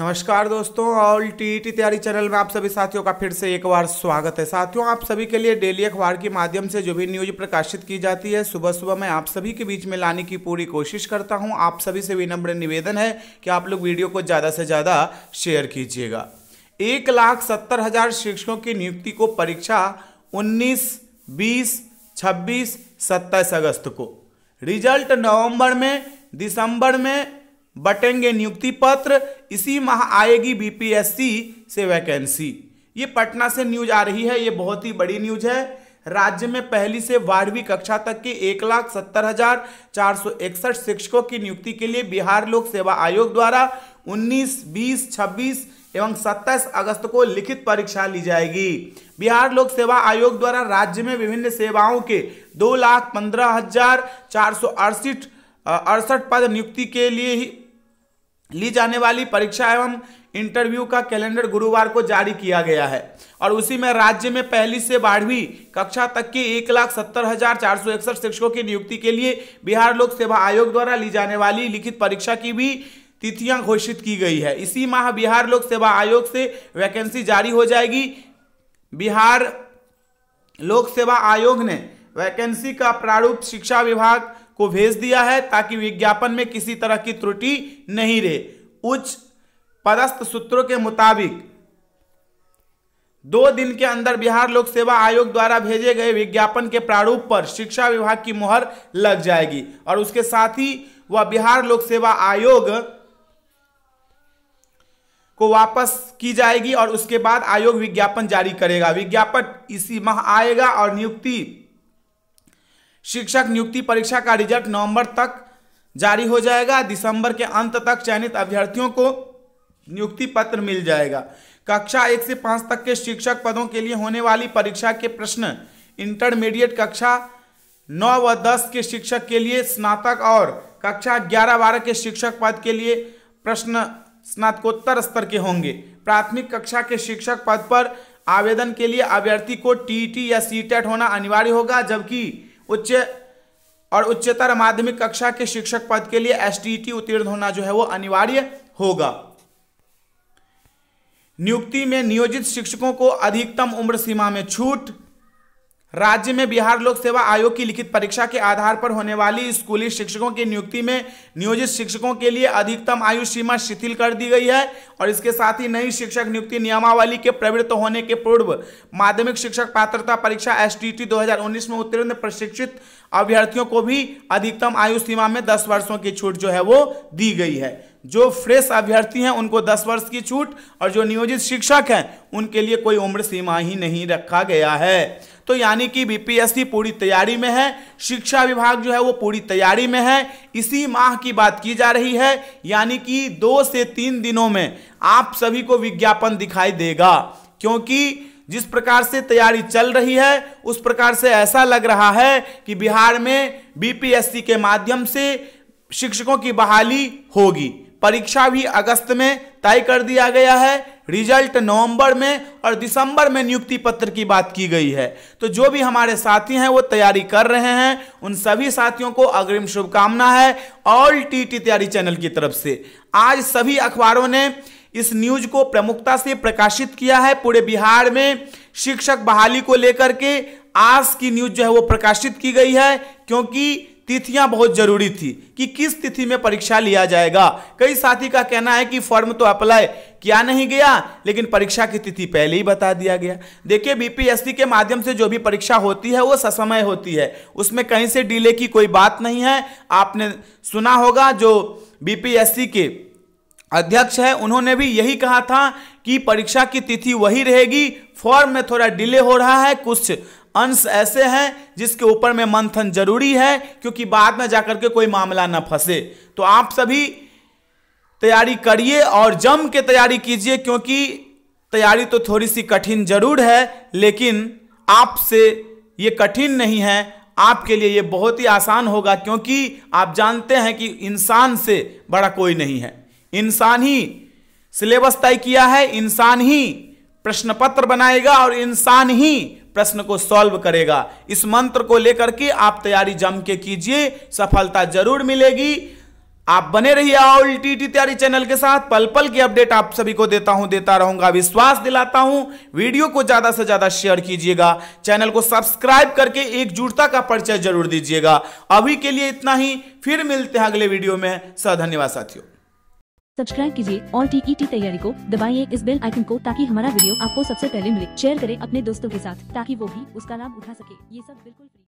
नमस्कार दोस्तों all T T तैयारी चैनल में आप सभी साथियों का फिर से एक बार स्वागत है साथियों आप सभी के लिए डेली अखबार के माध्यम से जो भी न्यूज प्रकाशित की जाती है सुबह सुबह मैं आप सभी के बीच में लाने की पूरी कोशिश करता हूं आप सभी से विनम्र निवेदन है कि आप लोग वीडियो को ज़्यादा से ज़्यादा शेयर कीजिएगा एक लाख सत्तर हज़ार शिक्षकों की नियुक्ति को परीक्षा उन्नीस बीस छब्बीस सत्ताईस अगस्त को रिजल्ट नवम्बर में दिसंबर में बटेंगे नियुक्ति पत्र इसी माह आएगी बीपीएससी से वैकेंसी ये पटना से न्यूज आ रही है ये बहुत ही बड़ी न्यूज है राज्य में पहली से बारहवीं कक्षा तक के एक लाख सत्तर हजार चार सौ इकसठ शिक्षकों की नियुक्ति के लिए बिहार लोक सेवा आयोग द्वारा 19, 20, 26 एवं 27 अगस्त को लिखित परीक्षा ली जाएगी बिहार लोक सेवा आयोग द्वारा राज्य में विभिन्न सेवाओं के दो लाख पंद्रह हजार चार सौ अड़सठ अड़सठ पद नियुक्ति के लिए ही ली जाने वाली परीक्षा एवं इंटरव्यू का कैलेंडर गुरुवार को जारी किया गया है और उसी में राज्य में पहली से बारहवीं कक्षा तक के एक लाख सत्तर हजार चार सौ इकसठ शिक्षकों की नियुक्ति के लिए बिहार लोक सेवा आयोग द्वारा ली जाने वाली लिखित परीक्षा की भी तिथियां घोषित की गई है इसी माह बिहार लोक सेवा आयोग से वैकेंसी जारी हो जाएगी बिहार लोक सेवा आयोग ने वैकेंसी का प्रारूप शिक्षा विभाग को भेज दिया है ताकि विज्ञापन में किसी तरह की त्रुटि नहीं रहे उच्च पदस्थ सूत्रों के मुताबिक दो दिन के अंदर बिहार लोक सेवा आयोग द्वारा भेजे गए विज्ञापन के प्रारूप पर शिक्षा विभाग की मोहर लग जाएगी और उसके साथ ही वह बिहार लोक सेवा आयोग को वापस की जाएगी और उसके बाद आयोग विज्ञापन जारी करेगा विज्ञापन इसी माह आएगा और नियुक्ति शिक्षक नियुक्ति परीक्षा का रिजल्ट नवंबर तक जारी हो जाएगा दिसंबर के अंत तक चयनित अभ्यर्थियों को नियुक्ति पत्र मिल जाएगा कक्षा एक से पाँच तक के शिक्षक पदों के लिए होने वाली परीक्षा के प्रश्न इंटरमीडिएट कक्षा नौ व दस के शिक्षक के लिए स्नातक और कक्षा ग्यारह बारह के शिक्षक पद के लिए प्रश्न स्नातकोत्तर स्तर के होंगे प्राथमिक कक्षा के शिक्षक पद पर आवेदन के लिए अभ्यर्थी को टी या सी होना अनिवार्य होगा जबकि उच्च और उच्चतर माध्यमिक कक्षा के शिक्षक पद के लिए एसटीईटी उत्तीर्ण होना जो है वो अनिवार्य होगा नियुक्ति में नियोजित शिक्षकों को अधिकतम उम्र सीमा में छूट राज्य में बिहार लोक सेवा आयोग की लिखित परीक्षा के आधार पर होने वाली स्कूली शिक्षकों की नियुक्ति में नियोजित शिक्षकों के लिए अधिकतम आयु सीमा शिथिल कर दी गई है और इसके साथ ही नई शिक्षक नियुक्ति नियमावली के प्रवृत्त होने के पूर्व माध्यमिक शिक्षक पात्रता परीक्षा एस टी 2019 में उत्तीर्ण प्रशिक्षित अभ्यर्थियों को भी अधिकतम आयु सीमा में दस वर्षों की छूट जो है वो दी गई है जो फ्रेश अभ्यर्थी हैं उनको दस वर्ष की छूट और जो नियोजित शिक्षक हैं उनके लिए कोई उम्र सीमा ही नहीं रखा गया है तो यानी कि बीपीएससी पूरी तैयारी में है शिक्षा विभाग जो है वो पूरी तैयारी में है इसी माह की बात की जा रही है यानी कि दो से तीन दिनों में आप सभी को विज्ञापन दिखाई देगा क्योंकि जिस प्रकार से तैयारी चल रही है उस प्रकार से ऐसा लग रहा है कि बिहार में बीपीएससी के माध्यम से शिक्षकों की बहाली होगी परीक्षा भी अगस्त में तय कर दिया गया है रिजल्ट नवंबर में और दिसंबर में नियुक्ति पत्र की बात की गई है तो जो भी हमारे साथी हैं वो तैयारी कर रहे हैं उन सभी साथियों को अग्रिम शुभकामना है ऑल टी टी तैयारी चैनल की तरफ से आज सभी अखबारों ने इस न्यूज को प्रमुखता से प्रकाशित किया है पूरे बिहार में शिक्षक बहाली को लेकर के आज की न्यूज जो है वो प्रकाशित की गई है क्योंकि तिथियां बहुत जरूरी थी कि किस तिथि में परीक्षा लिया जाएगा कई साथी का कहना है कि फॉर्म तो अप्लाई किया नहीं गया लेकिन परीक्षा की तिथि पहले ही बता दिया गया देखिए बीपीएससी के माध्यम से जो भी परीक्षा होती है वो ससमय होती है उसमें कहीं से डिले की कोई बात नहीं है आपने सुना होगा जो बीपीएससी के अध्यक्ष है उन्होंने भी यही कहा था कि परीक्षा की तिथि वही रहेगी फॉर्म में थोड़ा डिले हो रहा है कुछ अंश ऐसे हैं जिसके ऊपर में मंथन जरूरी है क्योंकि बाद में जाकर के कोई मामला न फंसे तो आप सभी तैयारी करिए और जम के तैयारी कीजिए क्योंकि तैयारी तो थोड़ी सी कठिन जरूर है लेकिन आपसे ये कठिन नहीं है आपके लिए ये बहुत ही आसान होगा क्योंकि आप जानते हैं कि इंसान से बड़ा कोई नहीं है इंसान ही सिलेबस तय किया है इंसान ही प्रश्न पत्र बनाएगा और इंसान ही प्रश्न को सॉल्व करेगा इस मंत्र को लेकर के आप तैयारी जम के कीजिए सफलता जरूर मिलेगी आप बने रहिए ऑल टी टी तैयारी चैनल के साथ पल पल की अपडेट आप सभी को देता हूं देता रहूंगा विश्वास दिलाता हूं वीडियो को ज्यादा से ज्यादा शेयर कीजिएगा चैनल को सब्सक्राइब करके एकजुटता का परिचय जरूर दीजिएगा अभी के लिए इतना ही फिर मिलते हैं अगले वीडियो में सधन्यवाद साथियों सब्सक्राइब कीजिए और टी e तैयारी को दबाइए इस बेल आइकन को ताकि हमारा वीडियो आपको सबसे पहले मिले शेयर करें अपने दोस्तों के साथ ताकि वो भी उसका लाभ उठा सके ये सब बिल्कुल